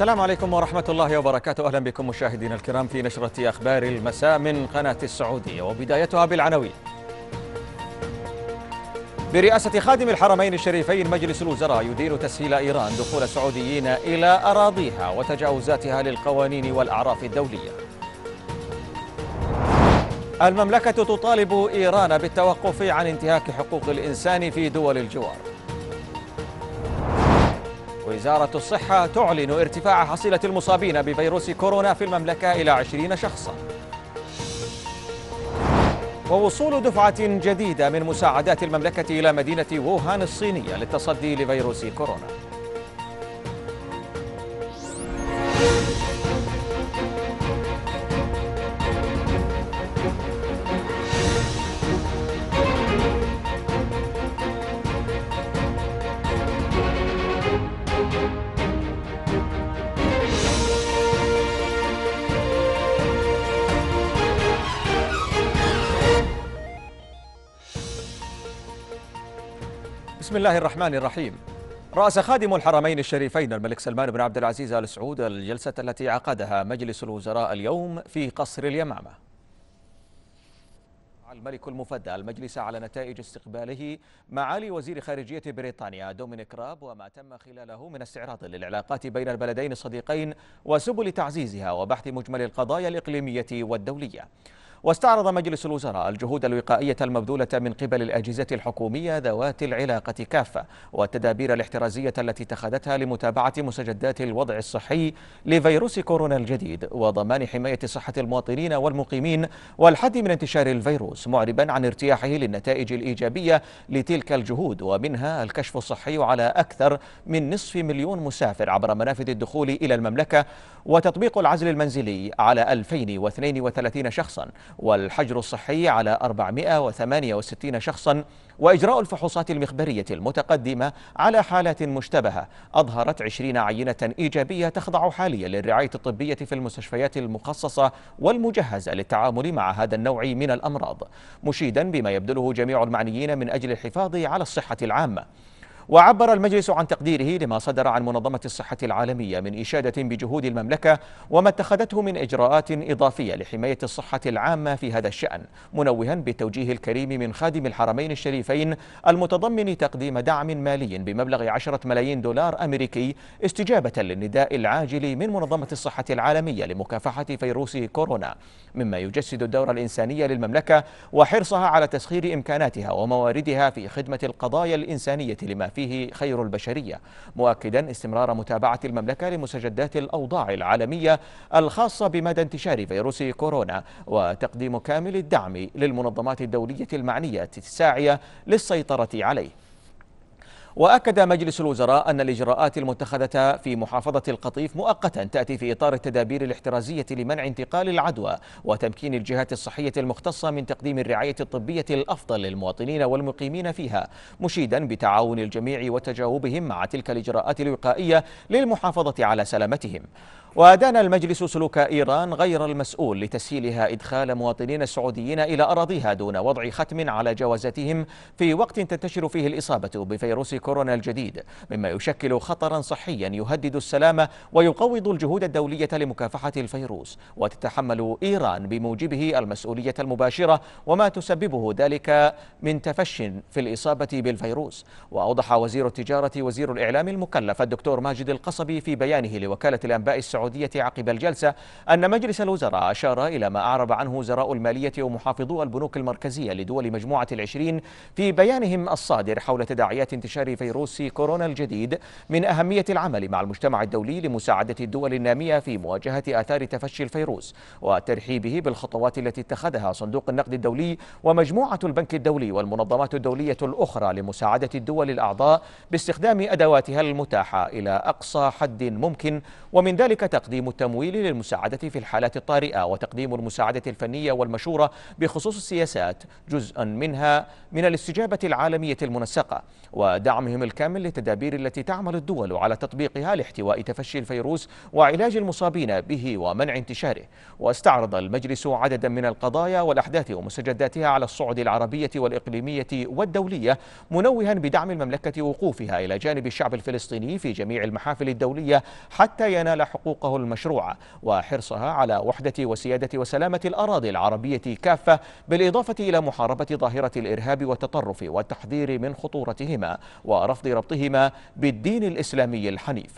السلام عليكم ورحمة الله وبركاته أهلا بكم مشاهدينا الكرام في نشرة أخبار المساء من قناة السعودية وبدايتها بالعناوين برئاسة خادم الحرمين الشريفين مجلس الوزراء يدين تسهيل إيران دخول السعوديين إلى أراضيها وتجاوزاتها للقوانين والأعراف الدولية المملكة تطالب إيران بالتوقف عن انتهاك حقوق الإنسان في دول الجوار وزارة الصحة تعلن ارتفاع حصيلة المصابين بفيروس كورونا في المملكة إلى 20 شخصا ووصول دفعة جديدة من مساعدات المملكة إلى مدينة ووهان الصينية للتصدي لفيروس كورونا بسم الله الرحمن الرحيم رأس خادم الحرمين الشريفين الملك سلمان بن عبد العزيز آل سعود الجلسة التي عقدها مجلس الوزراء اليوم في قصر اليمامة الملك المفدى المجلس على نتائج استقباله معالي وزير خارجية بريطانيا دومينيك راب وما تم خلاله من استعراض للعلاقات بين البلدين الصديقين وسبل تعزيزها وبحث مجمل القضايا الإقليمية والدولية واستعرض مجلس الوزراء الجهود الوقائية المبذولة من قبل الأجهزة الحكومية ذوات العلاقة كافة والتدابير الاحترازية التي اتخذتها لمتابعة مستجدات الوضع الصحي لفيروس كورونا الجديد وضمان حماية صحة المواطنين والمقيمين والحد من انتشار الفيروس معربا عن ارتياحه للنتائج الإيجابية لتلك الجهود ومنها الكشف الصحي على أكثر من نصف مليون مسافر عبر منافذ الدخول إلى المملكة وتطبيق العزل المنزلي على 2032 شخصا والحجر الصحي على 468 شخصا وإجراء الفحوصات المخبرية المتقدمة على حالات مشتبهة أظهرت 20 عينة إيجابية تخضع حاليا للرعاية الطبية في المستشفيات المخصصة والمجهزة للتعامل مع هذا النوع من الأمراض مشيدا بما يبذله جميع المعنيين من أجل الحفاظ على الصحة العامة وعبر المجلس عن تقديره لما صدر عن منظمة الصحة العالمية من إشادة بجهود المملكة وما اتخذته من إجراءات إضافية لحماية الصحة العامة في هذا الشأن منوها بالتوجيه الكريم من خادم الحرمين الشريفين المتضمن تقديم دعم مالي بمبلغ عشرة ملايين دولار أمريكي استجابة للنداء العاجل من منظمة الصحة العالمية لمكافحة فيروس كورونا مما يجسد الدور الإنسانية للمملكة وحرصها على تسخير إمكاناتها ومواردها في خدمة القضايا الإنسانية لما فيه فيه خير البشرية مؤكدا استمرار متابعة المملكة لمستجدات الأوضاع العالمية الخاصة بمدى انتشار فيروس كورونا وتقديم كامل الدعم للمنظمات الدولية المعنية الساعية للسيطرة عليه وأكد مجلس الوزراء أن الإجراءات المتخذة في محافظة القطيف مؤقتا تأتي في إطار التدابير الاحترازية لمنع انتقال العدوى وتمكين الجهات الصحية المختصة من تقديم الرعاية الطبية الأفضل للمواطنين والمقيمين فيها مشيدا بتعاون الجميع وتجاوبهم مع تلك الإجراءات الوقائية للمحافظة على سلامتهم وأدان المجلس سلوك إيران غير المسؤول لتسهيلها إدخال مواطنين سعوديين إلى أراضيها دون وضع ختم على جوازاتهم في وقت تنتشر فيه الإصابة بفيروس كورونا الجديد مما يشكل خطرا صحيا يهدد السلام ويقوض الجهود الدولية لمكافحة الفيروس وتتحمل إيران بموجبه المسؤولية المباشرة وما تسببه ذلك من تفش في الإصابة بالفيروس وأوضح وزير التجارة وزير الإعلام المكلف الدكتور ماجد القصبي في بيانه لوكالة الأنباء السعودية السعودية عقب الجلسة أن مجلس الوزراء أشار إلى ما أعرب عنه وزراء المالية ومحافظو البنوك المركزية لدول مجموعة العشرين في بيانهم الصادر حول تداعيات انتشار فيروس كورونا الجديد من أهمية العمل مع المجتمع الدولي لمساعدة الدول النامية في مواجهة آثار تفشي الفيروس وترحيبه بالخطوات التي اتخذها صندوق النقد الدولي ومجموعة البنك الدولي والمنظمات الدولية الأخرى لمساعدة الدول الأعضاء باستخدام أدواتها المتاحة إلى أقصى حد ممكن ومن ذلك تقديم التمويل للمساعدة في الحالات الطارئة وتقديم المساعدة الفنية والمشورة بخصوص السياسات جزءا منها من الاستجابة العالمية المنسقة ودعمهم الكامل للتدابير التي تعمل الدول على تطبيقها لاحتواء تفشي الفيروس وعلاج المصابين به ومنع انتشاره واستعرض المجلس عددا من القضايا والأحداث ومستجداتها على الصعد العربية والإقليمية والدولية منوها بدعم المملكة وقوفها إلى جانب الشعب الفلسطيني في جميع المحافل الدولية حتى ينال حقوق حقوقه المشروعة وحرصها على وحدة وسيادة وسلامة الأراضي العربية كافة بالإضافة إلى محاربة ظاهرة الإرهاب والتطرف والتحذير من خطورتهما ورفض ربطهما بالدين الإسلامي الحنيف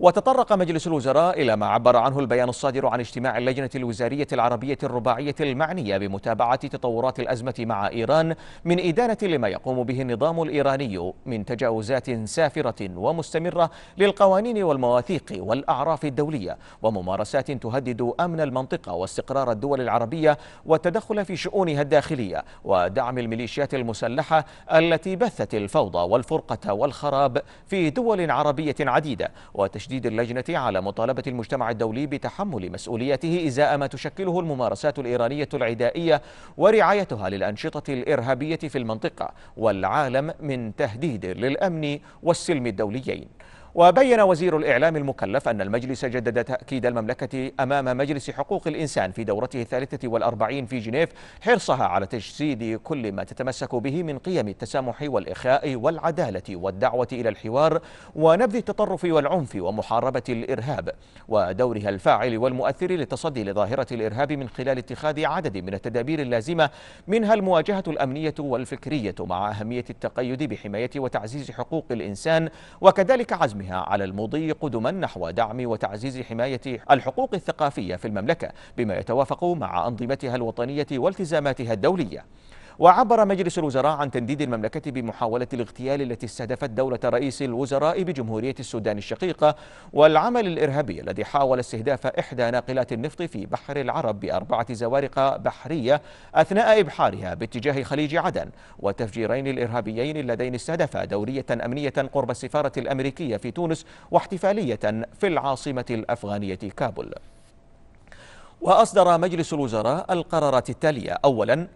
وتطرق مجلس الوزراء إلى ما عبر عنه البيان الصادر عن اجتماع اللجنة الوزارية العربية الرباعية المعنية بمتابعة تطورات الأزمة مع إيران من إدانة لما يقوم به النظام الإيراني من تجاوزات سافرة ومستمرة للقوانين والمواثيق والأعراف الدولية وممارسات تهدد أمن المنطقة واستقرار الدول العربية والتدخل في شؤونها الداخلية ودعم الميليشيات المسلحة التي بثت الفوضى والفرقة والخراب في دول عربية عديدة وتش تشديد اللجنة على مطالبة المجتمع الدولي بتحمل مسؤوليته إزاء ما تشكله الممارسات الإيرانية العدائية ورعايتها للأنشطة الإرهابية في المنطقة والعالم من تهديد للأمن والسلم الدوليين وبين وزير الإعلام المكلف أن المجلس جدد تأكيد المملكة أمام مجلس حقوق الإنسان في دورته الثالثة والأربعين في جنيف حرصها على تجسيد كل ما تتمسك به من قيم التسامح والإخاء والعدالة والدعوة إلى الحوار ونبذ التطرف والعنف ومحاربة الإرهاب ودورها الفاعل والمؤثر للتصدي لظاهرة الإرهاب من خلال اتخاذ عدد من التدابير اللازمة منها المواجهة الأمنية والفكرية مع أهمية التقيد بحماية وتعزيز حقوق الإنسان وكذلك عزم وقدمها على المضي قدما نحو دعم وتعزيز حماية الحقوق الثقافية في المملكة بما يتوافق مع أنظمتها الوطنية والتزاماتها الدولية وعبر مجلس الوزراء عن تنديد المملكة بمحاولة الاغتيال التي استهدفت دولة رئيس الوزراء بجمهورية السودان الشقيقة والعمل الإرهابي الذي حاول استهداف إحدى ناقلات النفط في بحر العرب بأربعة زوارق بحرية أثناء إبحارها باتجاه خليج عدن وتفجيرين الإرهابيين اللذين استهدفا دورية أمنية قرب السفارة الأمريكية في تونس واحتفالية في العاصمة الأفغانية كابول وأصدر مجلس الوزراء القرارات التالية أولاً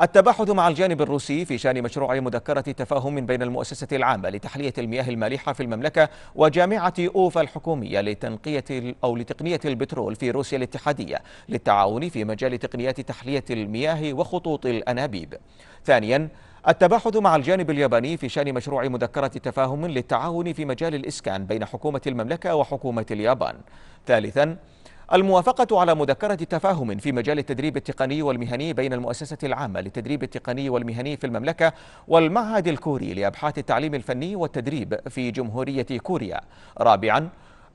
التباحث مع الجانب الروسي في شان مشروع مذكرة تفاهم بين المؤسسة العامة لتحلية المياه المالحة في المملكة وجامعة أوفا الحكومية لتنقية أو لتقنية البترول في روسيا الاتحادية للتعاون في مجال تقنيات تحلية المياه وخطوط الأنابيب. ثانياً التباحث مع الجانب الياباني في شان مشروع مذكرة تفاهم للتعاون في مجال الإسكان بين حكومة المملكة وحكومة اليابان. ثالثاً الموافقة على مذكرة تفاهم في مجال التدريب التقني والمهني بين المؤسسة العامة للتدريب التقني والمهني في المملكة والمعهد الكوري لأبحاث التعليم الفني والتدريب في جمهورية كوريا رابعاً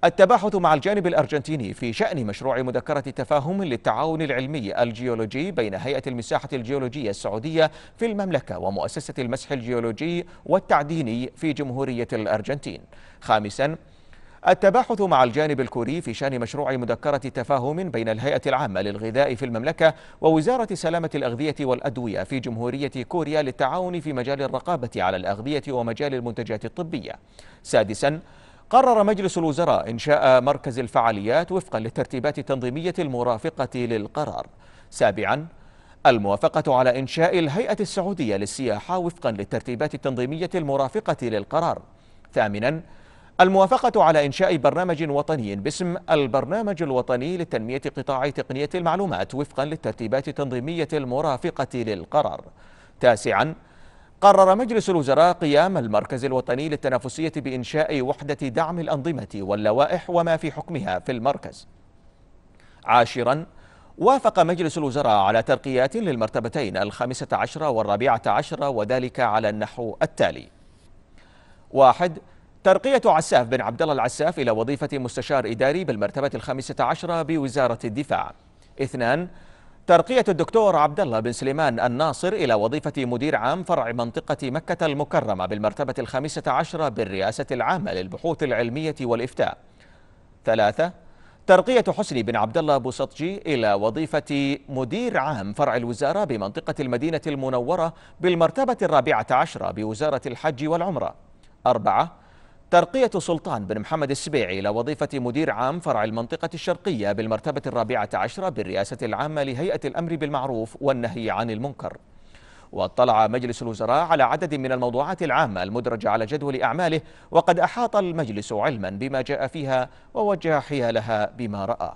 التباحث مع الجانب الأرجنتيني في شأن مشروع مذكرة تفاهم للتعاون العلمي الجيولوجي بين هيئة المساحة الجيولوجية السعودية في المملكة ومؤسسة المسح الجيولوجي والتعديني في جمهورية الأرجنتين خامساً التباحث مع الجانب الكوري في شان مشروع مذكرة تفاهم بين الهيئة العامة للغذاء في المملكة ووزارة سلامة الأغذية والأدوية في جمهورية كوريا للتعاون في مجال الرقابة على الأغذية ومجال المنتجات الطبية سادساً قرر مجلس الوزراء إنشاء مركز الفعاليات وفقا للترتيبات التنظيمية المرافقة للقرار سابعا الموافقة على إنشاء الهيئة السعودية للسياحة وفقا للترتيبات التنظيمية المرافقة للقرار ثامنا الموافقة على إنشاء برنامج وطني باسم البرنامج الوطني لتنمية قطاع تقنية المعلومات وفقا للترتيبات التنظيمية المرافقة للقرار تاسعا قرر مجلس الوزراء قيام المركز الوطني للتنافسية بإنشاء وحدة دعم الأنظمة واللوائح وما في حكمها في المركز عاشرا وافق مجلس الوزراء على ترقيات للمرتبتين الخامسة عشرة والرابعة عشرة وذلك على النحو التالي واحد ترقية عساف بن عبد الله العساف إلى وظيفة مستشار إداري بالمرتبة الخامسة عشرة بوزارة الدفاع اثنان ترقية الدكتور عبد الله بن سليمان الناصر إلى وظيفة مدير عام فرع منطقة مكة المكرمة بالمرتبة الخامسة عشرة بالرئاسة العامة للبحوث العلمية والإفتاء ثلاثة ترقية حسني بن عبد الله بوسطجي إلى وظيفة مدير عام فرع الوزارة بمنطقة المدينة المنورة بالمرتبة الرابعة عشرة بوزارة الحج والعمرة أربعة ترقية سلطان بن محمد السبيعي إلى وظيفة مدير عام فرع المنطقة الشرقية بالمرتبة الرابعة عشرة بالرئاسة العامة لهيئة الأمر بالمعروف والنهي عن المنكر واطلع مجلس الوزراء على عدد من الموضوعات العامة المدرجة على جدول أعماله وقد أحاط المجلس علما بما جاء فيها ووجه حيالها بما رأى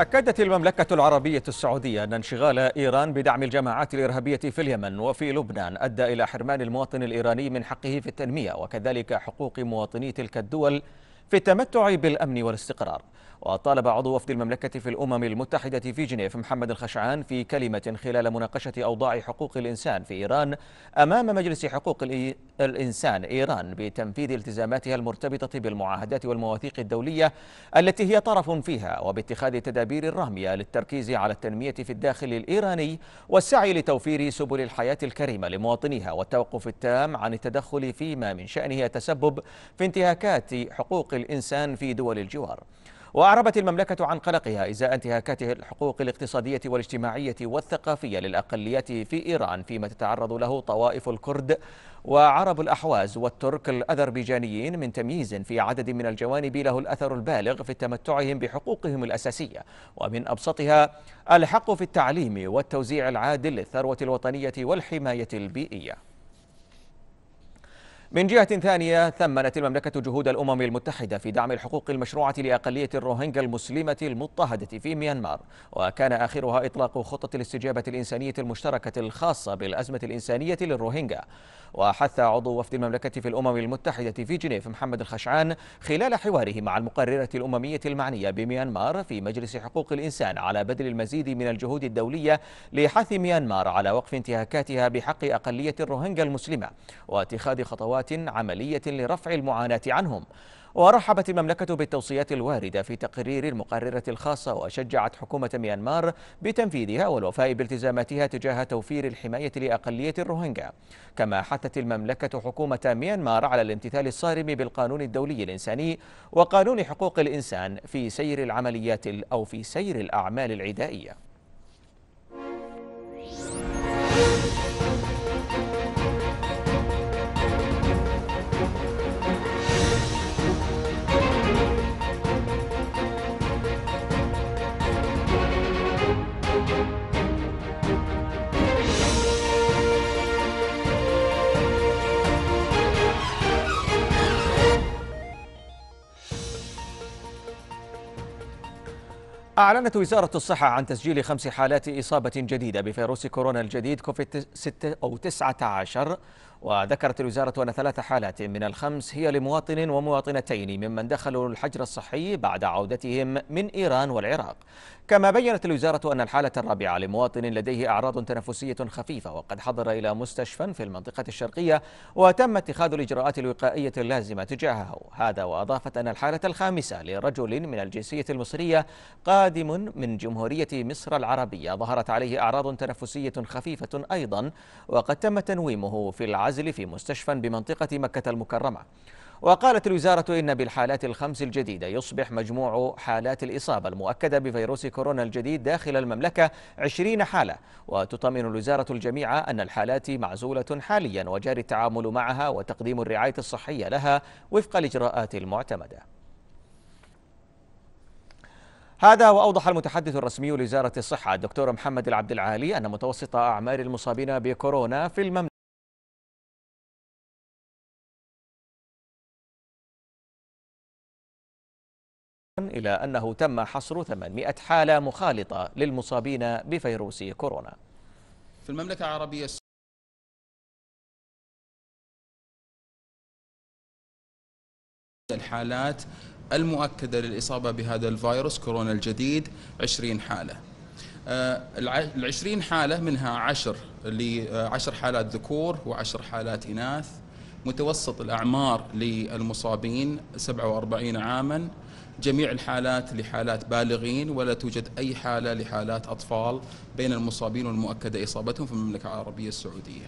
أكدت المملكة العربية السعودية أن انشغال إيران بدعم الجماعات الإرهابية في اليمن وفي لبنان أدى إلى حرمان المواطن الإيراني من حقه في التنمية وكذلك حقوق مواطني تلك الدول في التمتع بالأمن والاستقرار وطالب عضو وفد المملكة في الأمم المتحدة في جنيف محمد الخشعان في كلمة خلال مناقشة أوضاع حقوق الإنسان في إيران أمام مجلس حقوق الإنسان إيران بتنفيذ التزاماتها المرتبطة بالمعاهدات والمواثيق الدولية التي هي طرف فيها وباتخاذ تدابير الرامية للتركيز على التنمية في الداخل الإيراني والسعي لتوفير سبل الحياة الكريمة لمواطنيها والتوقف التام عن التدخل فيما من شأنه تسبب في انتهاكات حقوق الإنسان في دول الجوار وأعربت المملكة عن قلقها إزاء انتهاكاته الحقوق الاقتصادية والاجتماعية والثقافية للأقليات في إيران فيما تتعرض له طوائف الكرد وعرب الأحواز والترك الأذربيجانيين من تمييز في عدد من الجوانب له الأثر البالغ في تمتعهم بحقوقهم الأساسية ومن أبسطها الحق في التعليم والتوزيع العادل للثروة الوطنية والحماية البيئية من جهة ثانية ثمنت المملكة جهود الأمم المتحدة في دعم الحقوق المشروعة لأقلية الروهينجا المسلمة المضطهدة في ميانمار وكان آخرها إطلاق خطة الاستجابة الإنسانية المشتركة الخاصة بالأزمة الإنسانية للروهينجا وحث عضو وفد المملكة في الأمم المتحدة في جنيف محمد الخشعان خلال حواره مع المقررة الأممية المعنية بميانمار في مجلس حقوق الإنسان على بذل المزيد من الجهود الدولية لحث ميانمار على وقف انتهاكاتها بحق أقلية الروهينجا المسلمة واتخاذ خطوات خطوات عملية لرفع المعاناة عنهم ورحبت المملكة بالتوصيات الواردة في تقرير المقررة الخاصة وشجعت حكومة ميانمار بتنفيذها والوفاء بالتزاماتها تجاه توفير الحماية لأقلية الروهينجا كما حثت المملكة حكومة ميانمار على الامتثال الصارم بالقانون الدولي الإنساني وقانون حقوق الإنسان في سير العمليات أو في سير الأعمال العدائية أعلنت وزارة الصحة عن تسجيل خمس حالات إصابة جديدة بفيروس كورونا الجديد كوفيد 6 أو 19 وذكرت الوزارة أن ثلاث حالات من الخمس هي لمواطن ومواطنتين ممن دخلوا الحجر الصحي بعد عودتهم من إيران والعراق كما بيّنت الوزارة أن الحالة الرابعة لمواطن لديه أعراض تنفسية خفيفة وقد حضر إلى مستشفى في المنطقة الشرقية وتم اتخاذ الإجراءات الوقائية اللازمة تجاهه هذا وأضافت أن الحالة الخامسة لرجل من الجنسية المصرية قادم من جمهورية مصر العربية ظهرت عليه أعراض تنفسية خفيفة أيضا وقد تم تنويمه في العدد العزل في مستشفى بمنطقة مكة المكرمة وقالت الوزارة إن بالحالات الخمس الجديدة يصبح مجموع حالات الإصابة المؤكدة بفيروس كورونا الجديد داخل المملكة 20 حالة وتطمن الوزارة الجميع أن الحالات معزولة حاليا وجاري التعامل معها وتقديم الرعاية الصحية لها وفق الإجراءات المعتمدة هذا وأوضح المتحدث الرسمي لوزارة الصحة الدكتور محمد العبد العالي أن متوسط أعمار المصابين بكورونا في المملكة إلى أنه تم حصر 800 حالة مخالطة للمصابين بفيروس كورونا في المملكة العربية الحالات المؤكدة للإصابة بهذا الفيروس كورونا الجديد 20 حالة آه، ال 20 حالة منها 10 اللي 10 آه، حالات ذكور و10 حالات إناث متوسط الأعمار للمصابين 47 عاماً جميع الحالات لحالات بالغين ولا توجد أي حالة لحالات أطفال بين المصابين والمؤكدة إصابتهم في المملكة العربية السعودية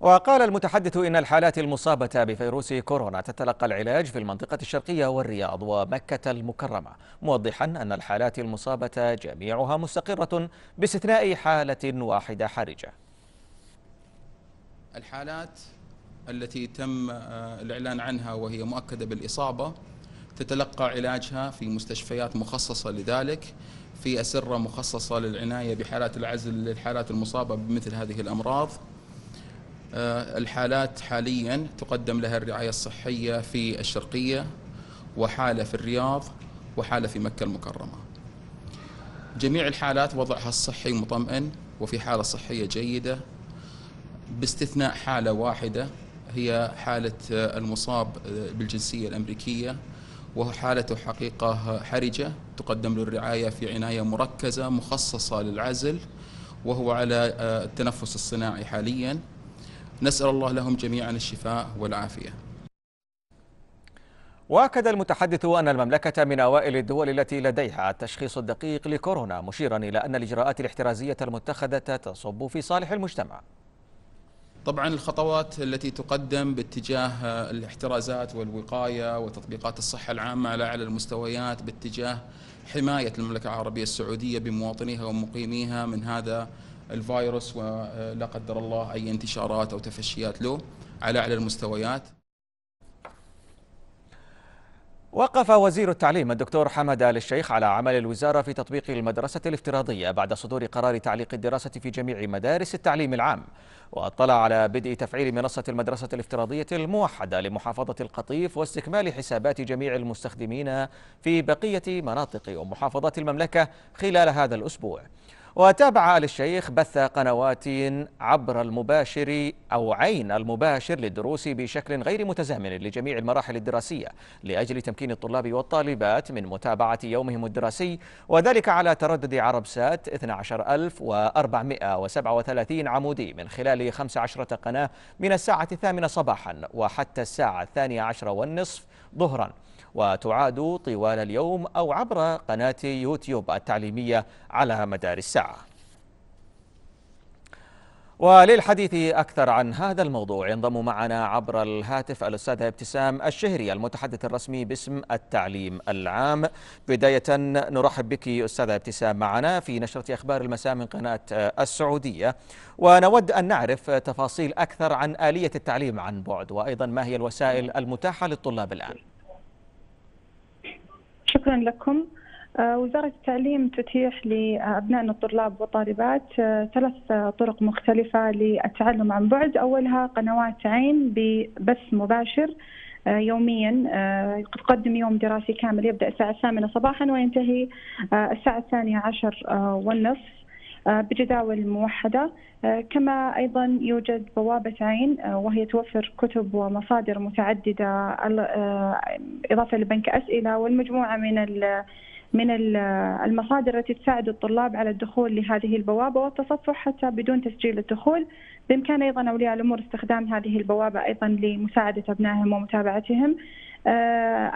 وقال المتحدث إن الحالات المصابة بفيروس كورونا تتلقى العلاج في المنطقة الشرقية والرياض ومكة المكرمة موضحا أن الحالات المصابة جميعها مستقرة باستثناء حالة واحدة حرجة الحالات التي تم آه، الإعلان عنها وهي مؤكدة بالإصابة تتلقى علاجها في مستشفيات مخصصة لذلك في أسرة مخصصة للعناية بحالات العزل للحالات المصابة بمثل هذه الأمراض آه، الحالات حاليا تقدم لها الرعاية الصحية في الشرقية وحالة في الرياض وحالة في مكة المكرمة جميع الحالات وضعها الصحي مطمئن وفي حالة صحية جيدة باستثناء حالة واحدة هي حالة المصاب بالجنسية الأمريكية وحالته حقيقة حرجة تقدم له الرعاية في عناية مركزة مخصصة للعزل وهو على آه، التنفس الصناعي حاليا نسأل الله لهم جميعا الشفاء والعافية واكد المتحدث ان المملكه من اوائل الدول التي لديها التشخيص الدقيق لكورونا مشيرا الى ان الاجراءات الاحترازيه المتخذه تصب في صالح المجتمع طبعا الخطوات التي تقدم باتجاه الاحترازات والوقايه وتطبيقات الصحه العامه على اعلى المستويات باتجاه حمايه المملكه العربيه السعوديه بمواطنيها ومقيميها من هذا الفيروس ولا قدر الله اي انتشارات او تفشيات له على اعلى المستويات وقف وزير التعليم الدكتور حمد آل الشيخ على عمل الوزارة في تطبيق المدرسة الافتراضية بعد صدور قرار تعليق الدراسة في جميع مدارس التعليم العام واطلع على بدء تفعيل منصة المدرسة الافتراضية الموحدة لمحافظة القطيف واستكمال حسابات جميع المستخدمين في بقية مناطق ومحافظات المملكة خلال هذا الأسبوع وتابع آل الشيخ بث قنوات عبر المباشر أو عين المباشر للدروس بشكل غير متزامن لجميع المراحل الدراسية لأجل تمكين الطلاب والطالبات من متابعة يومهم الدراسي وذلك على تردد عرب سات 12437 عمودي من خلال 15 قناة من الساعة الثامنة صباحا وحتى الساعة الثانية عشر والنصف ظهرا وتعاد طوال اليوم أو عبر قناة يوتيوب التعليمية على مدار الساعة وللحديث أكثر عن هذا الموضوع ينضم معنا عبر الهاتف الأستاذة ابتسام الشهري المتحدث الرسمي باسم التعليم العام بداية نرحب بك أستاذة ابتسام معنا في نشرة أخبار المساء من قناة آه، السعودية ونود أن نعرف تفاصيل أكثر عن آلية التعليم عن بعد وأيضا ما هي الوسائل المتاحة للطلاب الآن شكرا لكم آه، وزارة التعليم تتيح لأبنائنا الطلاب والطالبات آه، ثلاث طرق مختلفة للتعلم عن بعد أولها قنوات عين ببث مباشر آه، يوميا تقدم يوم دراسي كامل يبدأ الساعة الثامنة صباحا وينتهي الساعة الثانية عشر والنصف آه، بجداول موحدة آه، كما أيضا يوجد بوابة عين آه، وهي توفر كتب ومصادر متعددة إضافة لبنك أسئلة والمجموعة من من المصادر التي تساعد الطلاب على الدخول لهذه البوابة والتصفح حتى بدون تسجيل الدخول بإمكان أيضا أولياء الأمور استخدام هذه البوابة أيضا لمساعدة أبنائهم ومتابعتهم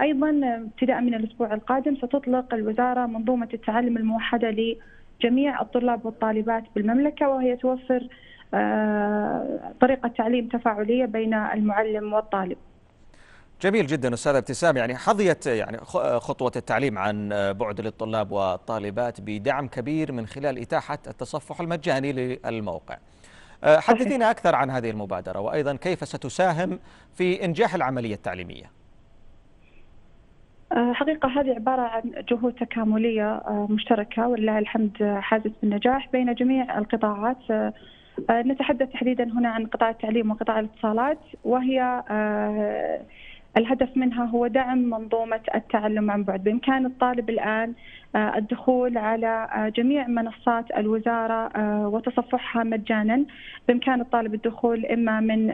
أيضا ابتداء من الأسبوع القادم ستطلق الوزارة منظومة التعلم الموحدة جميع الطلاب والطالبات بالمملكة وهي توفر آه، طريقة تعليم تفاعلية بين المعلم والطالب جميل جدا استاذه ابتسام يعني حظيت يعني خطوه التعليم عن بعد للطلاب والطالبات بدعم كبير من خلال اتاحه التصفح المجاني للموقع. آه، حدثينا اكثر عن هذه المبادره وايضا كيف ستساهم في انجاح العمليه التعليميه. آه، حقيقة هذه عبارة عن جهود تكاملية آه، مشتركة ولله الحمد آه، حازت بالنجاح بين جميع القطاعات نتحدث تحديدا هنا عن قطاع التعليم وقطاع الاتصالات وهي الهدف منها هو دعم منظومة التعلم عن بعد بإمكان الطالب الآن آه، الدخول على آه، جميع منصات الوزارة آه، وتصفحها مجانا بإمكان الطالب الدخول إما من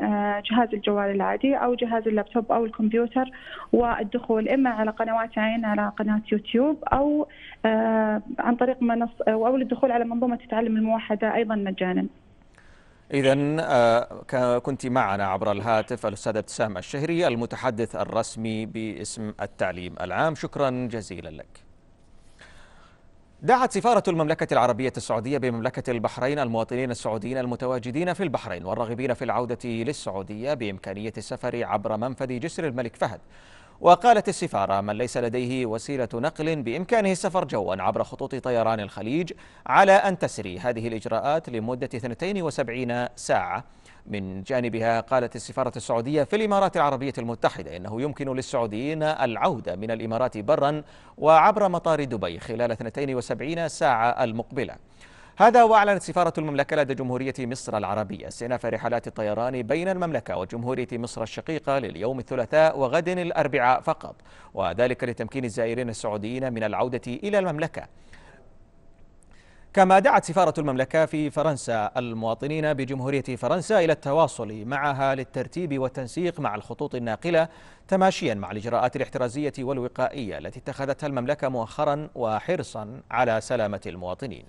جهاز الجوال العادي أو جهاز اللابتوب أو الكمبيوتر والدخول إما على قنوات عين على قناة يوتيوب أو عن طريق منص أو الدخول على منظومة التعلم الموحدة أيضا مجانا إذا آه، كنت معنا عبر الهاتف الأستاذ ابتسام الشهري المتحدث الرسمي باسم التعليم العام شكرا جزيلا لك دعت سفارة المملكة العربية السعودية بمملكة البحرين المواطنين السعوديين المتواجدين في البحرين والراغبين في العودة للسعودية بإمكانية السفر عبر منفذ جسر الملك فهد وقالت السفارة من ليس لديه وسيلة نقل بإمكانه السفر جوا عبر خطوط طيران الخليج على أن تسري هذه الإجراءات لمدة 72 ساعة من جانبها قالت السفارة السعودية في الإمارات العربية المتحدة إنه يمكن للسعوديين العودة من الإمارات برا وعبر مطار دبي خلال 72 ساعة المقبلة هذا وأعلنت سفارة المملكة لدى جمهورية مصر العربية استئناف رحلات الطيران بين المملكة وجمهورية مصر الشقيقة لليوم الثلاثاء وغد الأربعاء فقط وذلك لتمكين الزائرين السعوديين من العودة إلى المملكة كما دعت سفارة المملكة في فرنسا المواطنين بجمهورية فرنسا إلى التواصل معها للترتيب والتنسيق مع الخطوط الناقلة تماشيا مع الإجراءات الاحترازية والوقائية التي اتخذتها المملكة مؤخرا وحرصا على سلامة المواطنين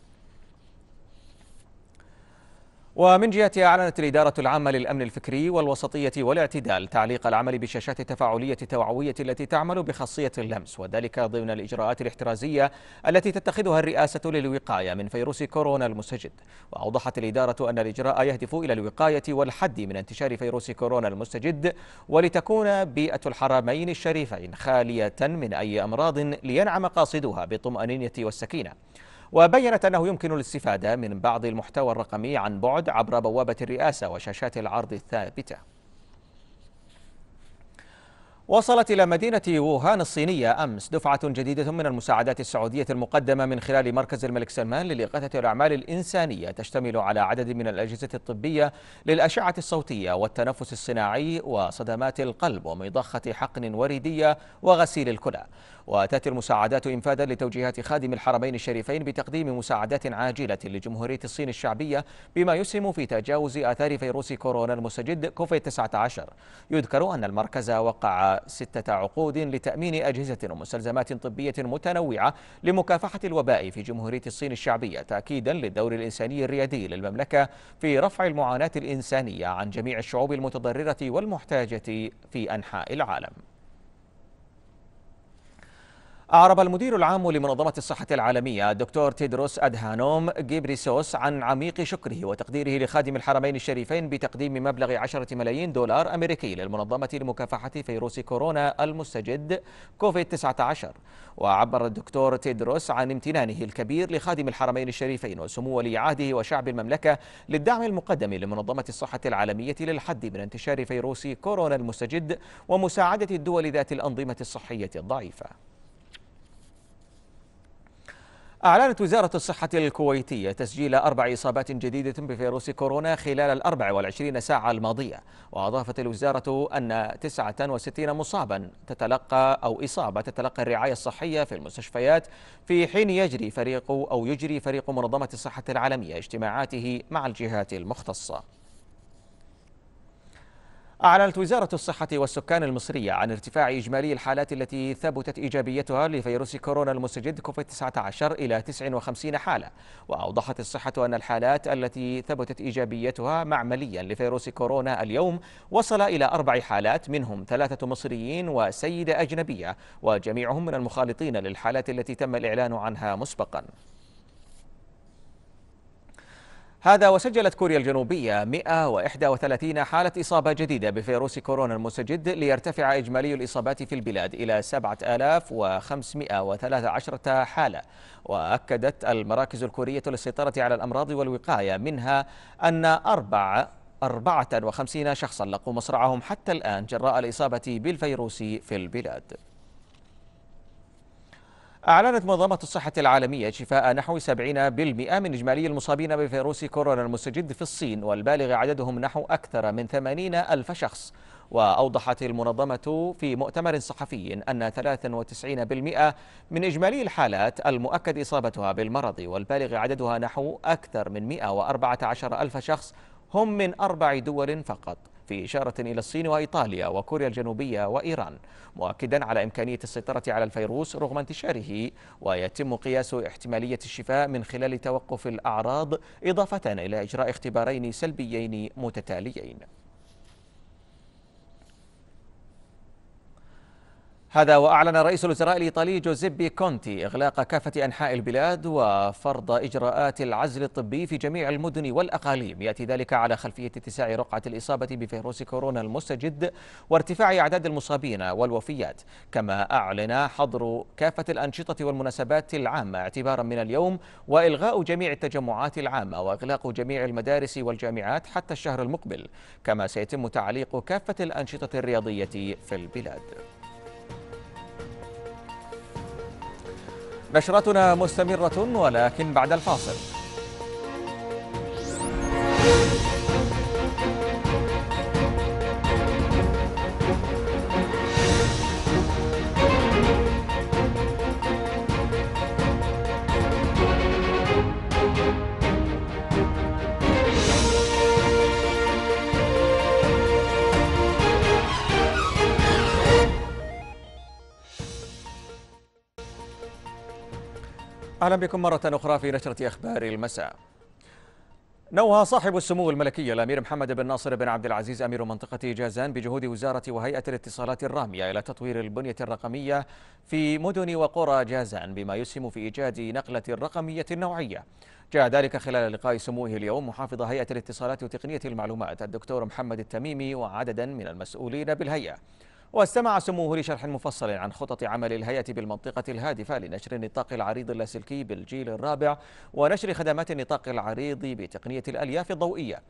ومن جهتها أعلنت الإدارة العامة للأمن الفكري والوسطية والاعتدال تعليق العمل بالشاشات التفاعلية التوعوية التي تعمل بخاصية اللمس وذلك ضمن الإجراءات الاحترازية التي تتخذها الرئاسة للوقاية من فيروس كورونا المستجد وأوضحت الإدارة أن الإجراء يهدف إلى الوقاية والحد من انتشار فيروس كورونا المستجد ولتكون بيئة الحرمين الشريفين خالية من أي أمراض لينعم قاصدها بالطمأنينة والسكينة وبينت أنه يمكن الاستفادة من بعض المحتوى الرقمي عن بعد عبر بوابة الرئاسة وشاشات العرض الثابتة وصلت إلى مدينة ووهان الصينية أمس دفعة جديدة من المساعدات السعودية المقدمة من خلال مركز الملك سلمان للإغاثة الأعمال الإنسانية تشتمل على عدد من الأجهزة الطبية للأشعة الصوتية والتنفس الصناعي وصدمات القلب ومضخة حقن وريدية وغسيل الكلى وتأتي المساعدات إنفاذا لتوجيهات خادم الحرمين الشريفين بتقديم مساعدات عاجلة لجمهورية الصين الشعبية بما يسهم في تجاوز آثار فيروس كورونا المستجد كوفيد 19 يذكر أن المركز وقع ستة عقود لتأمين أجهزة ومستلزمات طبية متنوعة لمكافحة الوباء في جمهورية الصين الشعبية تأكيدا للدور الإنساني الريادي للمملكة في رفع المعاناة الإنسانية عن جميع الشعوب المتضررة والمحتاجة في أنحاء العالم أعرب المدير العام لمنظمة الصحة العالمية الدكتور تيدروس أدهانوم جيبريسوس عن عميق شكره وتقديره لخادم الحرمين الشريفين بتقديم مبلغ 10 ملايين دولار أمريكي للمنظمة لمكافحة فيروس كورونا المستجد كوفيد-19 وعبر الدكتور تيدروس عن امتنانه الكبير لخادم الحرمين الشريفين وسمو ولي عهده وشعب المملكة للدعم المقدم لمنظمة الصحة العالمية للحد من انتشار فيروس كورونا المستجد ومساعدة الدول ذات الأنظمة الصحية الضعيفة أعلنت وزارة الصحة الكويتية تسجيل أربع إصابات جديدة بفيروس كورونا خلال الأربع والعشرين ساعة الماضية وأضافت الوزارة أن 69 مصابا تتلقى أو إصابة تتلقى الرعاية الصحية في المستشفيات في حين يجري فريق أو يجري فريق منظمة الصحة العالمية اجتماعاته مع الجهات المختصة أعلنت وزارة الصحة والسكان المصرية عن ارتفاع إجمالي الحالات التي ثبتت إيجابيتها لفيروس كورونا المستجد كوفيد-19 إلى 59 حالة وأوضحت الصحة أن الحالات التي ثبتت إيجابيتها معمليا لفيروس كورونا اليوم وصل إلى أربع حالات منهم ثلاثة مصريين وسيدة أجنبية وجميعهم من المخالطين للحالات التي تم الإعلان عنها مسبقاً هذا وسجلت كوريا الجنوبية 131 حالة إصابة جديدة بفيروس كورونا المستجد ليرتفع إجمالي الإصابات في البلاد إلى 7513 حالة وأكدت المراكز الكورية للسيطرة على الأمراض والوقاية منها أن أربع 54 شخصا لقوا مصرعهم حتى الآن جراء الإصابة بالفيروس في البلاد أعلنت منظمة الصحة العالمية شفاء نحو 70% من إجمالي المصابين بفيروس كورونا المستجد في الصين والبالغ عددهم نحو أكثر من 80 ألف شخص وأوضحت المنظمة في مؤتمر صحفي أن 93% من إجمالي الحالات المؤكد إصابتها بالمرض والبالغ عددها نحو أكثر من 114 ألف شخص هم من أربع دول فقط في إشارة إلى الصين وإيطاليا وكوريا الجنوبية وإيران مؤكدا على إمكانية السيطرة على الفيروس رغم انتشاره ويتم قياس احتمالية الشفاء من خلال توقف الأعراض إضافة إلى إجراء اختبارين سلبيين متتاليين هذا وأعلن رئيس الوزراء الإيطالي جوزيبي كونتي إغلاق كافة أنحاء البلاد وفرض إجراءات العزل الطبي في جميع المدن والأقاليم يأتي ذلك على خلفية اتساع رقعة الإصابة بفيروس كورونا المستجد وارتفاع أعداد المصابين والوفيات كما أعلن حظر كافة الأنشطة والمناسبات العامة اعتبارا من اليوم وإلغاء جميع التجمعات العامة وإغلاق جميع المدارس والجامعات حتى الشهر المقبل كما سيتم تعليق كافة الأنشطة الرياضية في البلاد نشرتنا مستمرة ولكن بعد الفاصل أهلا بكم مرة أخرى في نشرة أخبار المساء نوها صاحب السمو الملكي الأمير محمد بن ناصر بن عبد العزيز أمير منطقة جازان بجهود وزارة وهيئة الاتصالات الرامية إلى تطوير البنية الرقمية في مدن وقرى جازان بما يسهم في إيجاد نقلة رقمية نوعية جاء ذلك خلال لقاء سموه اليوم محافظ هيئة الاتصالات وتقنية المعلومات الدكتور محمد التميمي وعددا من المسؤولين بالهيئة واستمع سموه لشرح مفصل عن خطط عمل الهيئة بالمنطقة الهادفة لنشر النطاق العريض اللاسلكي بالجيل الرابع ونشر خدمات النطاق العريض بتقنية الألياف الضوئية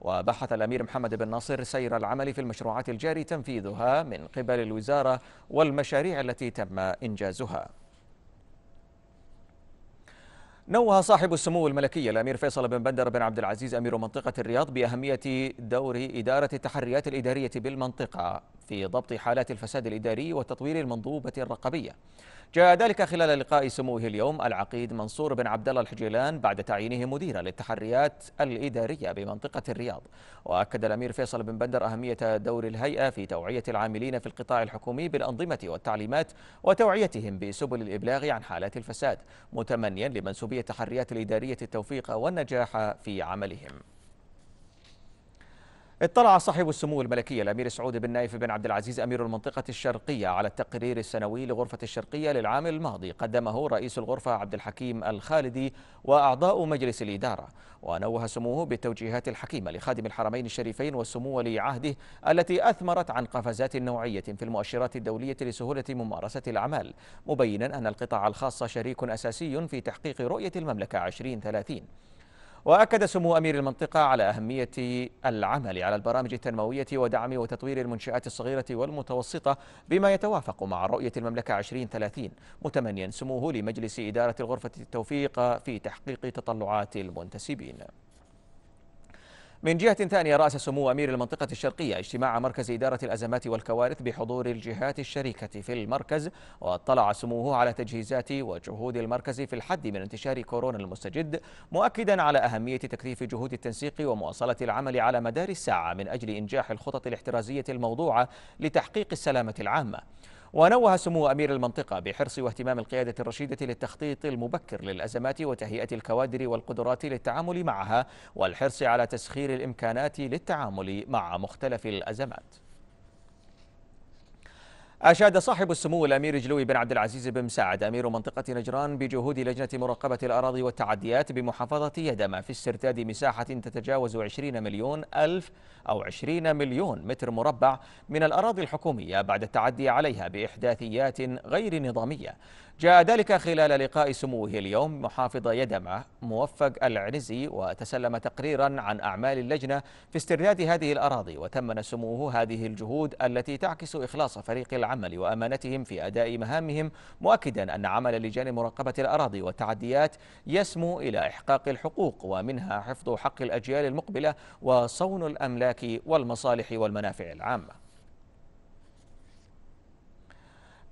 وبحث الأمير محمد بن ناصر سير العمل في المشروعات الجاري تنفيذها من قبل الوزارة والمشاريع التي تم إنجازها نوه صاحب السمو الملكي الامير فيصل بن بندر بن عبد العزيز امير منطقه الرياض باهميه دور اداره التحريات الاداريه بالمنطقه في ضبط حالات الفساد الاداري وتطوير المنظومه الرقابيه. جاء ذلك خلال لقاء سموه اليوم العقيد منصور بن عبد الله الحجيلان بعد تعيينه مديرا للتحريات الاداريه بمنطقه الرياض. واكد الامير فيصل بن بندر اهميه دور الهيئه في توعيه العاملين في القطاع الحكومي بالانظمه والتعليمات وتوعيتهم بسبل الابلاغ عن حالات الفساد متمنيا لمنسوبي عملية التحريات الإدارية التوفيق والنجاح في عملهم اطلع صاحب السمو الملكي الامير سعود بن نايف بن عبد العزيز امير المنطقه الشرقيه على التقرير السنوي لغرفه الشرقيه للعام الماضي قدمه رئيس الغرفه عبد الحكيم الخالدي واعضاء مجلس الاداره ونوه سموه بالتوجيهات الحكيمه لخادم الحرمين الشريفين والسمو ولي عهده التي اثمرت عن قفزات نوعيه في المؤشرات الدوليه لسهوله ممارسه الاعمال مبينا ان القطاع الخاص شريك اساسي في تحقيق رؤيه المملكه 2030 وأكد سمو أمير المنطقة على أهمية العمل على البرامج التنموية ودعم وتطوير المنشآت الصغيرة والمتوسطة بما يتوافق مع رؤية المملكة 2030 متمنيا سموه لمجلس إدارة الغرفة التوفيق في تحقيق تطلعات المنتسبين من جهة ثانية رأس سمو أمير المنطقة الشرقية اجتماع مركز إدارة الأزمات والكوارث بحضور الجهات الشريكة في المركز واطلع سموه على تجهيزات وجهود المركز في الحد من انتشار كورونا المستجد مؤكدا على أهمية تكثيف جهود التنسيق ومواصلة العمل على مدار الساعة من أجل إنجاح الخطط الاحترازية الموضوعة لتحقيق السلامة العامة ونوه سمو أمير المنطقة بحرص واهتمام القيادة الرشيدة للتخطيط المبكر للأزمات وتهيئة الكوادر والقدرات للتعامل معها والحرص على تسخير الإمكانات للتعامل مع مختلف الأزمات أشاد صاحب السمو الأمير جلوي بن عبد العزيز بن مساعد أمير منطقة نجران بجهود لجنة مراقبة الأراضي والتعديات بمحافظة يدما في استرداد مساحة تتجاوز 20 مليون ألف أو 20 مليون متر مربع من الأراضي الحكومية بعد التعدي عليها بإحداثيات غير نظامية جاء ذلك خلال لقاء سموه اليوم محافظ يدمع موفق العنزي وتسلم تقريرا عن أعمال اللجنة في استرداد هذه الأراضي وتمن سموه هذه الجهود التي تعكس إخلاص فريق العمل وأمانتهم في أداء مهامهم مؤكدا أن عمل لجان مراقبة الأراضي والتعديات يسمو إلى إحقاق الحقوق ومنها حفظ حق الأجيال المقبلة وصون الأملاك والمصالح والمنافع العامة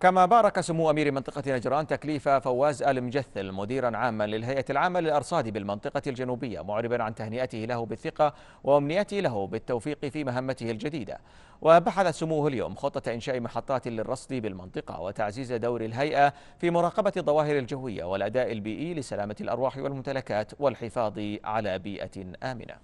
كما بارك سمو أمير منطقة نجران تكليف فواز المجثل مديرا عاما للهيئة العامة للأرصاد بالمنطقة الجنوبية معربا عن تهنئته له بالثقة وأمنيته له بالتوفيق في مهمته الجديدة وبحث سموه اليوم خطة إنشاء محطات للرصد بالمنطقة وتعزيز دور الهيئة في مراقبة الظواهر الجوية والأداء البيئي e لسلامة الأرواح والممتلكات والحفاظ على بيئة آمنة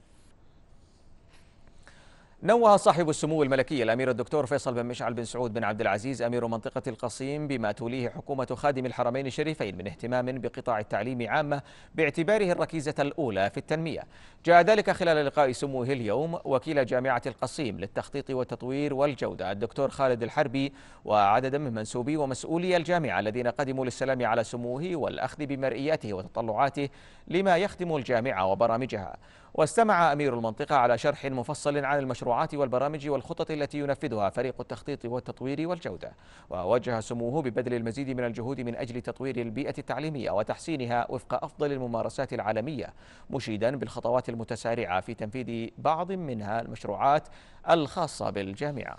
نوه صاحب السمو الملكي الامير الدكتور فيصل بن مشعل بن سعود بن عبد العزيز امير منطقه القصيم بما توليه حكومه خادم الحرمين الشريفين من اهتمام بقطاع التعليم عامه باعتباره الركيزه الاولى في التنميه. جاء ذلك خلال لقاء سموه اليوم وكيل جامعه القصيم للتخطيط والتطوير والجوده الدكتور خالد الحربي وعددا من منسوبي ومسؤولي الجامعه الذين قدموا للسلام على سموه والاخذ بمرئياته وتطلعاته لما يخدم الجامعه وبرامجها. واستمع أمير المنطقة على شرح مفصل عن المشروعات والبرامج والخطط التي ينفذها فريق التخطيط والتطوير والجودة ووجه سموه ببذل المزيد من الجهود من أجل تطوير البيئة التعليمية وتحسينها وفق أفضل الممارسات العالمية مشيدا بالخطوات المتسارعة في تنفيذ بعض منها المشروعات الخاصة بالجامعة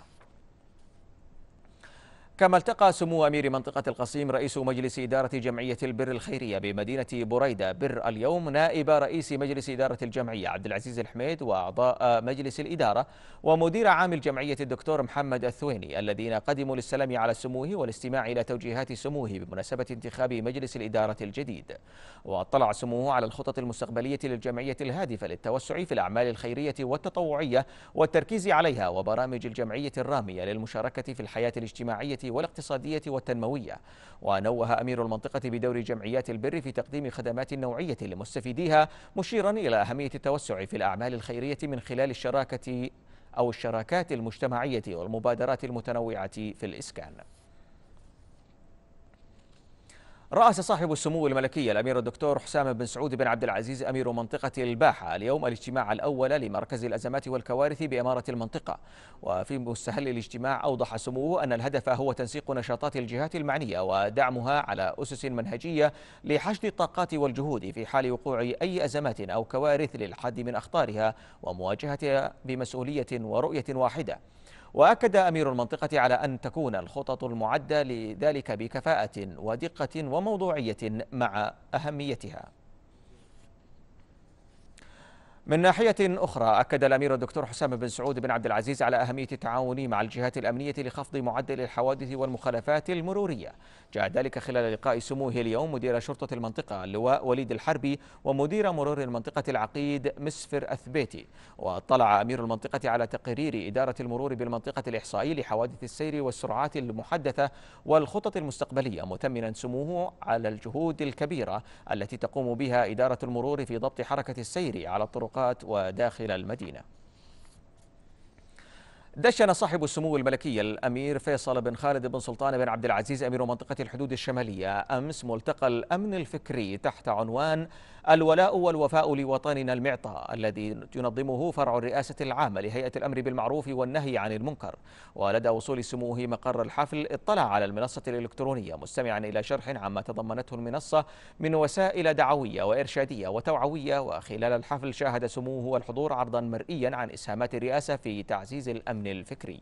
كما التقى سمو أمير منطقة القصيم رئيس مجلس إدارة جمعية البر الخيرية بمدينة بريدة بر اليوم نائب رئيس مجلس إدارة الجمعية عبد العزيز الحميد وأعضاء مجلس الإدارة ومدير عام الجمعية الدكتور محمد الثويني الذين قدموا للسلام على سموه والاستماع إلى توجيهات سموه بمناسبة انتخاب مجلس الإدارة الجديد واطلع سموه على الخطط المستقبلية للجمعية الهادفة للتوسع في الأعمال الخيرية والتطوعية والتركيز عليها وبرامج الجمعية الرامية للمشاركة في الحياة الاجتماعية والاقتصادية والتنموية ونوه أمير المنطقة بدور جمعيات البر في تقديم خدمات نوعية لمستفيديها مشيرا إلى أهمية التوسع في الأعمال الخيرية من خلال الشراكة أو الشراكات المجتمعية والمبادرات المتنوعة في الإسكان رأس صاحب السمو الملكي الأمير الدكتور حسام بن سعود بن عبد العزيز أمير منطقة الباحة اليوم الاجتماع الأول لمركز الأزمات والكوارث بإمارة المنطقة وفي مستهل الاجتماع أوضح سموه أن الهدف هو تنسيق نشاطات الجهات المعنية ودعمها على أسس منهجية لحشد الطاقات والجهود في حال وقوع أي أزمات أو كوارث للحد من أخطارها ومواجهتها بمسؤولية ورؤية واحدة وأكد أمير المنطقة على أن تكون الخطط المعدة لذلك بكفاءة ودقة وموضوعية مع أهميتها من ناحية أخرى أكد الأمير الدكتور حسام بن سعود بن عبد العزيز على أهمية التعاون مع الجهات الأمنية لخفض معدل الحوادث والمخالفات المرورية جاء ذلك خلال لقاء سموه اليوم مدير شرطة المنطقة اللواء وليد الحربي ومدير مرور المنطقة العقيد مسفر أثبيتي واطلع أمير المنطقة على تقرير إدارة المرور بالمنطقة الإحصائي لحوادث السير والسرعات المحدثة والخطط المستقبلية مثمنا سموه على الجهود الكبيرة التي تقوم بها إدارة المرور في ضبط حركة السير على الطرق المنطقات وداخل المدينه دشن صاحب السمو الملكي الامير فيصل بن خالد بن سلطان بن عبد العزيز امير منطقه الحدود الشماليه امس ملتقى الامن الفكري تحت عنوان الولاء والوفاء لوطننا المعطى الذي ينظمه فرع الرئاسه العامه لهيئه الامر بالمعروف والنهي عن المنكر ولدى وصول سموه مقر الحفل اطلع على المنصه الالكترونيه مستمعا الى شرح عما تضمنته المنصه من وسائل دعويه وارشاديه وتوعويه وخلال الحفل شاهد سموه الحضور عرضا مرئيا عن اسهامات الرئاسه في تعزيز الامن الفكري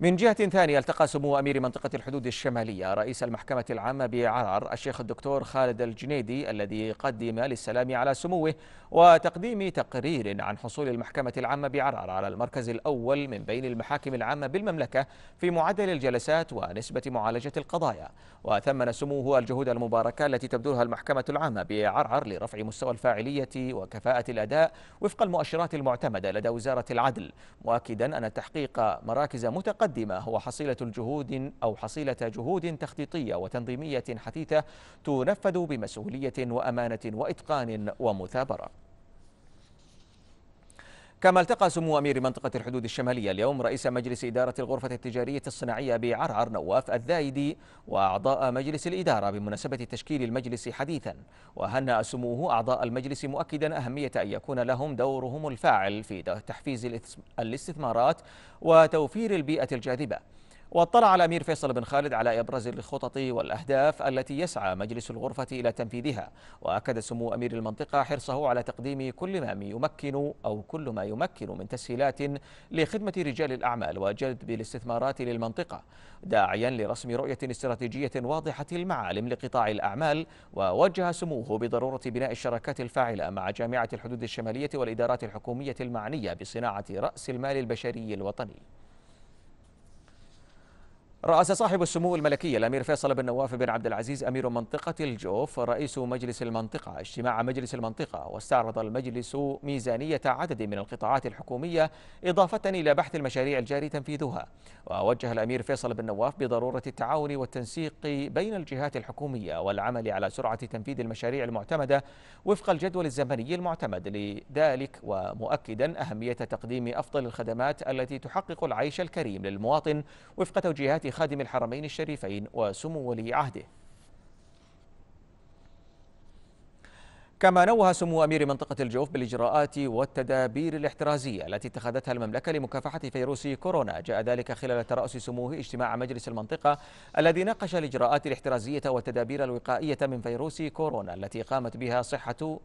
من جهة ثانية التقى سمو أمير منطقة الحدود الشمالية رئيس المحكمة العامة بعرعر الشيخ الدكتور خالد الجنيدي الذي قدم للسلام على سموه وتقديم تقرير عن حصول المحكمة العامة بعرعر على المركز الأول من بين المحاكم العامة بالمملكة في معدل الجلسات ونسبة معالجة القضايا وثمن سموه الجهود المباركة التي تبذلها المحكمة العامة بعرعر لرفع مستوى الفاعلية وكفاءة الأداء وفق المؤشرات المعتمدة لدى وزارة العدل مؤكدا أن تحقيق مراكز متقدمة المقدمة هو حصيلة الجهود أو حصيلة جهود تخطيطية وتنظيمية حثيثة تنفذ بمسؤولية وأمانة وإتقان ومثابرة كما التقى سمو أمير منطقة الحدود الشمالية اليوم رئيس مجلس إدارة الغرفة التجارية الصناعية بعرعر نواف الذايدي وأعضاء مجلس الإدارة بمناسبة تشكيل المجلس حديثا وهنأ سموه أعضاء المجلس مؤكدا أهمية أن يكون لهم دورهم الفاعل في تحفيز الاستثمارات وتوفير البيئة الجاذبة واطلع الأمير فيصل بن خالد على إبراز الخطط والأهداف التي يسعى مجلس الغرفة إلى تنفيذها وأكد سمو أمير المنطقة حرصه على تقديم كل ما يمكن أو كل ما يمكن من تسهيلات لخدمة رجال الأعمال وجذب الاستثمارات للمنطقة داعيا لرسم رؤية استراتيجية واضحة المعالم لقطاع الأعمال ووجه سموه بضرورة بناء الشراكات الفاعلة مع جامعة الحدود الشمالية والإدارات الحكومية المعنية بصناعة رأس المال البشري الوطني رأس صاحب السمو الملكي الأمير فيصل بن نواف بن عبد العزيز أمير منطقة الجوف رئيس مجلس المنطقة اجتماع مجلس المنطقة واستعرض المجلس ميزانية عدد من القطاعات الحكومية إضافة إلى بحث المشاريع الجاري تنفيذها ووجه الأمير فيصل بن نواف بضرورة التعاون والتنسيق بين الجهات الحكومية والعمل على سرعة تنفيذ المشاريع المعتمدة وفق الجدول الزمني المعتمد لذلك ومؤكدا أهمية تقديم أفضل الخدمات التي تحقق العيش الكريم للمواطن وفق توجيهات خادم الحرمين الشريفين وسمو ولي عهده كما نوه سمو أمير منطقة الجوف بالإجراءات والتدابير الاحترازية التي اتخذتها المملكة لمكافحة فيروس كورونا جاء ذلك خلال ترأس سموه اجتماع مجلس المنطقة الذي ناقش الإجراءات الاحترازية والتدابير الوقائية من فيروس كورونا التي قامت بها صحة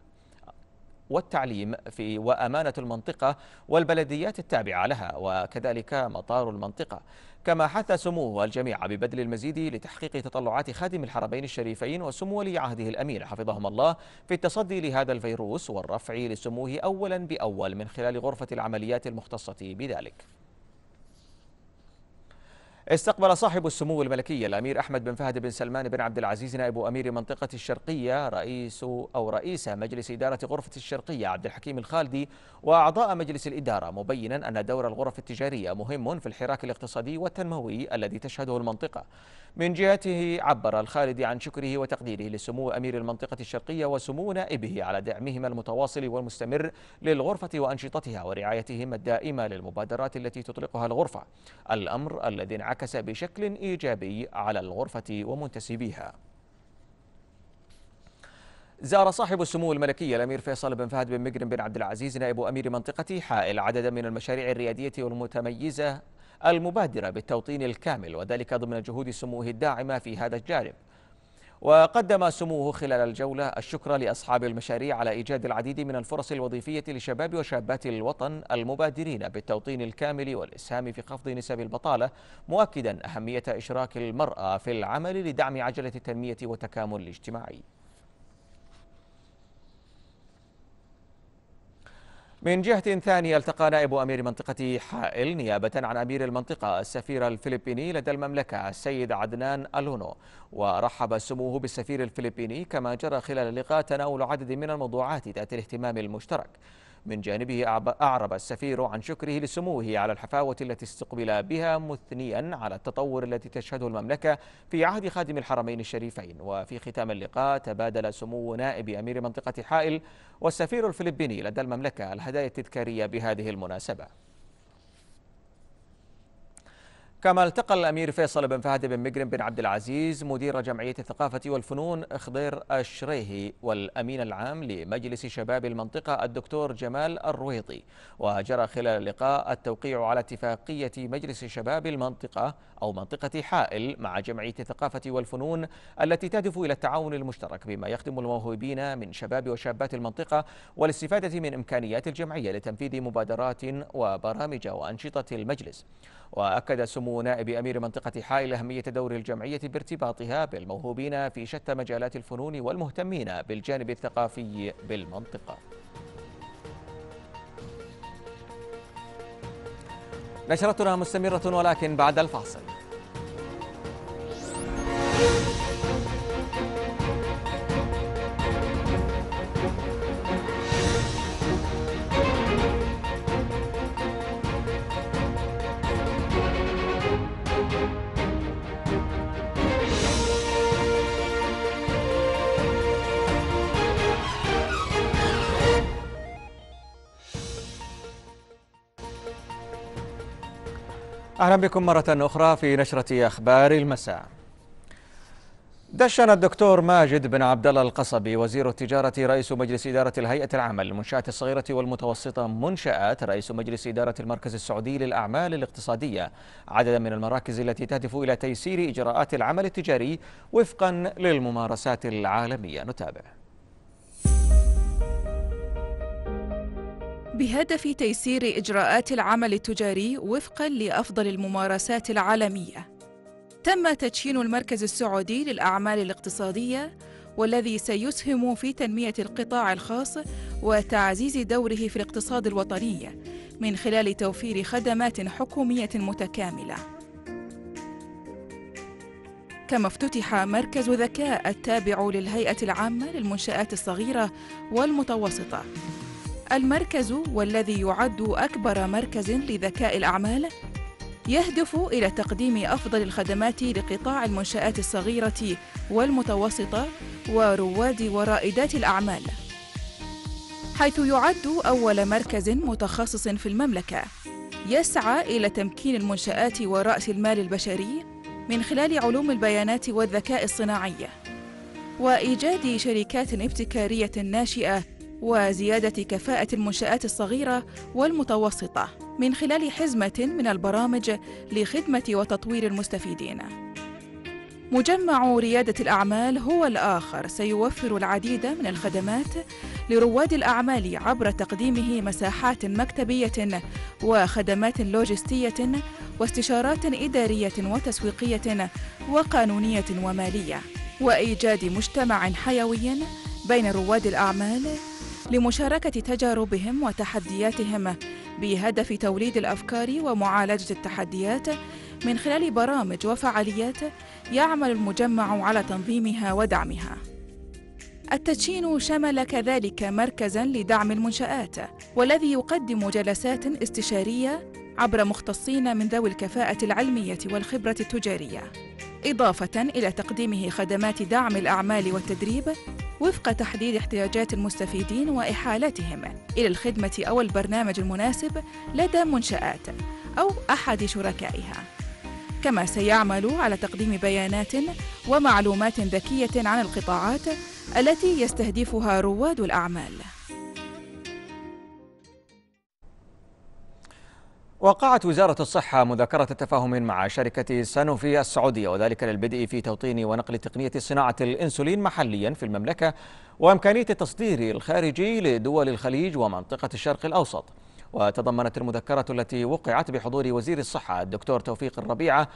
والتعليم في وأمانة المنطقة والبلديات التابعة لها وكذلك مطار المنطقة كما حث سموه الجميع ببذل المزيد لتحقيق تطلعات خادم الحرمين الشريفين وسمو ولي عهده الأمير حفظهما الله في التصدي لهذا الفيروس والرفع لسموه أولا بأول من خلال غرفة العمليات المختصة بذلك استقبل صاحب السمو الملكي الامير احمد بن فهد بن سلمان بن عبد العزيز نائب امير منطقه الشرقيه رئيس او رئيس مجلس اداره غرفه الشرقيه عبد الحكيم الخالدي واعضاء مجلس الاداره مبينا ان دور الغرف التجاريه مهم في الحراك الاقتصادي والتنموي الذي تشهده المنطقه. من جهته عبر الخالدي عن شكره وتقديره لسمو امير المنطقه الشرقيه وسمو نائبه على دعمهما المتواصل والمستمر للغرفه وانشطتها ورعايتهما الدائمه للمبادرات التي تطلقها الغرفه. الامر الذي انعكس بشكل إيجابي على الغرفة ومنتسبيها زار صاحب السمو الملكي الامير فيصل بن فهد بن مقرن بن عبد العزيز نائب امير منطقه حائل عددا من المشاريع الرياديه والمتميزه المبادره بالتوطين الكامل وذلك ضمن جهود سموه الداعمه في هذا الجانب وقدم سموه خلال الجولة الشكر لأصحاب المشاريع على إيجاد العديد من الفرص الوظيفية لشباب وشابات الوطن المبادرين بالتوطين الكامل والإسهام في خفض نسب البطالة مؤكدا أهمية إشراك المرأة في العمل لدعم عجلة التنمية والتكامل الاجتماعي من جهة ثانية التقى نائب أمير منطقة حائل نيابة عن أمير المنطقة السفير الفلبيني لدى المملكة السيد عدنان ألونو ورحب سموه بالسفير الفلبيني كما جرى خلال اللقاء تناول عدد من الموضوعات ذات الاهتمام المشترك من جانبه أعرب السفير عن شكره لسموه على الحفاوة التي استقبل بها مثنيا على التطور التي تشهده المملكة في عهد خادم الحرمين الشريفين وفي ختام اللقاء تبادل سمو نائب أمير منطقة حائل والسفير الفلبيني لدى المملكة الهدايا التذكارية بهذه المناسبة كما التقى الأمير فيصل بن فهد بن مجرم بن عبد العزيز مدير جمعية الثقافة والفنون خضير الشريهي والأمين العام لمجلس شباب المنطقة الدكتور جمال الرويطي وجرى خلال اللقاء التوقيع على اتفاقية مجلس شباب المنطقة أو منطقة حائل مع جمعية الثقافة والفنون التي تهدف إلى التعاون المشترك بما يخدم الموهوبين من شباب وشابات المنطقة والاستفادة من إمكانيات الجمعية لتنفيذ مبادرات وبرامج وأنشطة المجلس وأكد سمو نائب أمير منطقة حائل أهمية دور الجمعية بارتباطها بالموهوبين في شتى مجالات الفنون والمهتمين بالجانب الثقافي بالمنطقة نشرتنا مستمرة ولكن بعد الفاصل أهلا بكم مرة أخرى في نشرة أخبار المساء دشن الدكتور ماجد بن عبد الله القصبي وزير التجارة رئيس مجلس إدارة الهيئة العامة للمنشآت الصغيرة والمتوسطة منشآت رئيس مجلس إدارة المركز السعودي للأعمال الاقتصادية عددا من المراكز التي تهدف إلى تيسير إجراءات العمل التجاري وفقا للممارسات العالمية نتابع بهدف تيسير إجراءات العمل التجاري وفقاً لأفضل الممارسات العالمية. تم تدشين المركز السعودي للأعمال الاقتصادية والذي سيسهم في تنمية القطاع الخاص وتعزيز دوره في الاقتصاد الوطني من خلال توفير خدمات حكومية متكاملة. كما افتتح مركز ذكاء التابع للهيئة العامة للمنشآت الصغيرة والمتوسطة المركز والذي يعد أكبر مركز لذكاء الأعمال يهدف إلى تقديم أفضل الخدمات لقطاع المنشآت الصغيرة والمتوسطة ورواد ورائدات الأعمال حيث يعد أول مركز متخصص في المملكة يسعى إلى تمكين المنشآت ورأس المال البشري من خلال علوم البيانات والذكاء الصناعي وإيجاد شركات ابتكارية ناشئة وزيادة كفاءة المنشآت الصغيرة والمتوسطة من خلال حزمة من البرامج لخدمة وتطوير المستفيدين. مجمع ريادة الأعمال هو الآخر سيوفر العديد من الخدمات لرواد الأعمال عبر تقديمه مساحات مكتبية وخدمات لوجستية واستشارات إدارية وتسويقية وقانونية ومالية وإيجاد مجتمع حيوي بين رواد الأعمال لمشاركة تجاربهم وتحدياتهم بهدف توليد الأفكار ومعالجة التحديات من خلال برامج وفعاليات يعمل المجمع على تنظيمها ودعمها. التدشين شمل كذلك مركزا لدعم المنشآت والذي يقدم جلسات استشارية عبر مختصين من ذوي الكفاءة العلمية والخبرة التجارية إضافة إلى تقديمه خدمات دعم الأعمال والتدريب وفق تحديد احتياجات المستفيدين وإحالتهم إلى الخدمة أو البرنامج المناسب لدى منشآت أو أحد شركائها كما سيعمل على تقديم بيانات ومعلومات ذكية عن القطاعات التي يستهدفها رواد الأعمال وقعت وزارة الصحة مذكرة تفاهم مع شركة سانوفي السعودية وذلك للبدء في توطين ونقل تقنية صناعة الإنسولين محليا في المملكة وإمكانية التصدير الخارجي لدول الخليج ومنطقة الشرق الأوسط وتضمنت المذكرة التي وقعت بحضور وزير الصحة الدكتور توفيق الربيعة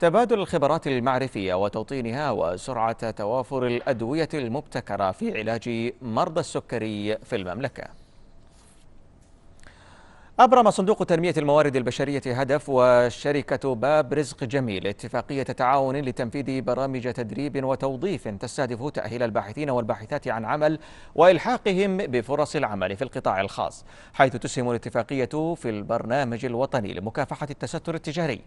تبادل الخبرات المعرفية وتوطينها وسرعة توافر الأدوية المبتكرة في علاج مرضى السكري في المملكة أبرم صندوق تنمية الموارد البشرية هدف وشركة باب رزق جميل اتفاقية تعاون لتنفيذ برامج تدريب وتوظيف تستهدف تأهيل الباحثين والباحثات عن عمل وإلحاقهم بفرص العمل في القطاع الخاص حيث تسهم الاتفاقية في البرنامج الوطني لمكافحة التستر التجاري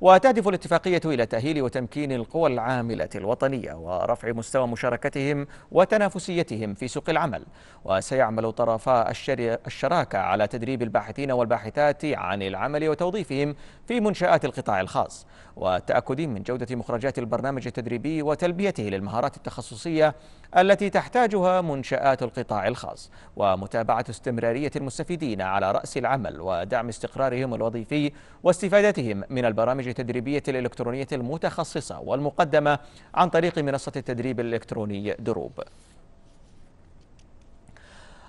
وتهدف الاتفاقية إلى تأهيل وتمكين القوى العاملة الوطنية ورفع مستوى مشاركتهم وتنافسيتهم في سوق العمل وسيعمل طرفا الشراكة على تدريب الباحثين والباحثات عن العمل وتوظيفهم في منشآت القطاع الخاص وتأكد من جودة مخرجات البرنامج التدريبي وتلبيته للمهارات التخصصية التي تحتاجها منشآت القطاع الخاص ومتابعة استمرارية المستفيدين على رأس العمل ودعم استقرارهم الوظيفي واستفادتهم من البرامج التدريبية الإلكترونية المتخصصة والمقدمة عن طريق منصة التدريب الإلكتروني دروب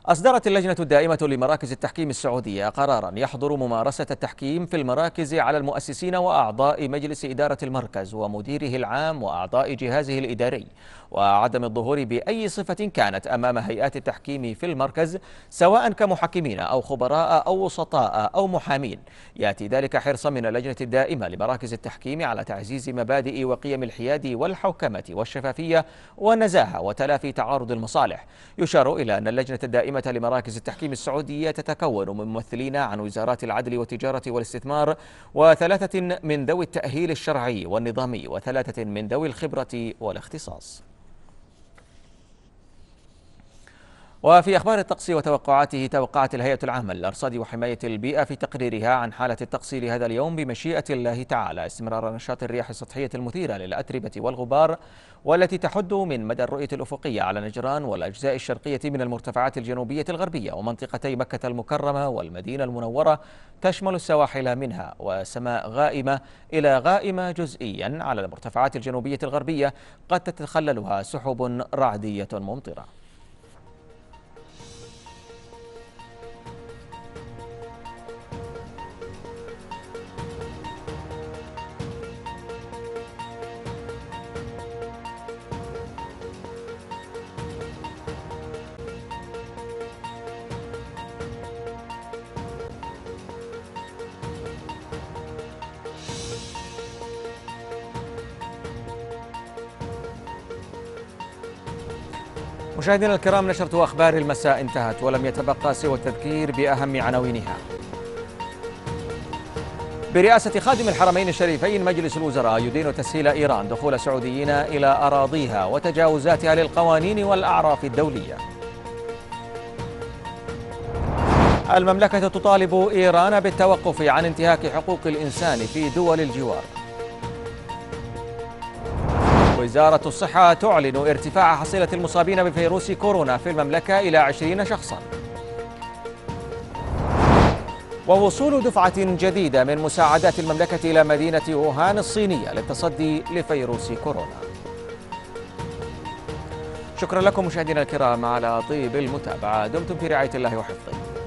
أصدرت اللجنة الدائمة لمراكز التحكيم السعودية قرارا يحظر ممارسة التحكيم في المراكز على المؤسسين وأعضاء مجلس إدارة المركز ومديره العام وأعضاء جهازه الإداري وعدم الظهور بأي صفة كانت أمام هيئات التحكيم في المركز سواء كمحكمين أو خبراء أو وسطاء أو محامين يأتي ذلك حرصا من اللجنة الدائمة لمراكز التحكيم على تعزيز مبادئ وقيم الحياد والحوكمة والشفافية والنزاهة وتلافي تعارض المصالح يشار إلى أن اللجنة الدائمة المقدمة لمراكز التحكيم السعودية تتكون من ممثلين عن وزارات العدل والتجارة والاستثمار وثلاثة من ذوي التأهيل الشرعي والنظامي وثلاثة من ذوي الخبرة والاختصاص وفي أخبار الطقس وتوقعاته توقعت الهيئة العامة للأرصاد وحماية البيئة في تقريرها عن حالة الطقس لهذا اليوم بمشيئة الله تعالى استمرار نشاط الرياح السطحية المثيرة للأتربة والغبار والتي تحد من مدى الرؤية الأفقية على نجران والأجزاء الشرقية من المرتفعات الجنوبية الغربية ومنطقتي مكة المكرمة والمدينة المنورة تشمل السواحل منها وسماء غائمة إلى غائمة جزئيا على المرتفعات الجنوبية الغربية قد تتخللها سحب رعدية ممطرة مشاهدينا الكرام نشرة أخبار المساء انتهت ولم يتبقى سوى التذكير بأهم عناوينها برئاسة خادم الحرمين الشريفين مجلس الوزراء يدين تسهيل إيران دخول سعوديين إلى أراضيها وتجاوزاتها للقوانين والأعراف الدولية المملكة تطالب إيران بالتوقف عن انتهاك حقوق الإنسان في دول الجوار وزارة الصحة تعلن ارتفاع حصيلة المصابين بفيروس كورونا في المملكة إلى 20 شخصاً ووصول دفعة جديدة من مساعدات المملكة إلى مدينة ووهان الصينية للتصدي لفيروس كورونا شكرا لكم مشاهدينا الكرام على طيب المتابعة دمتم في رعاية الله وحفظه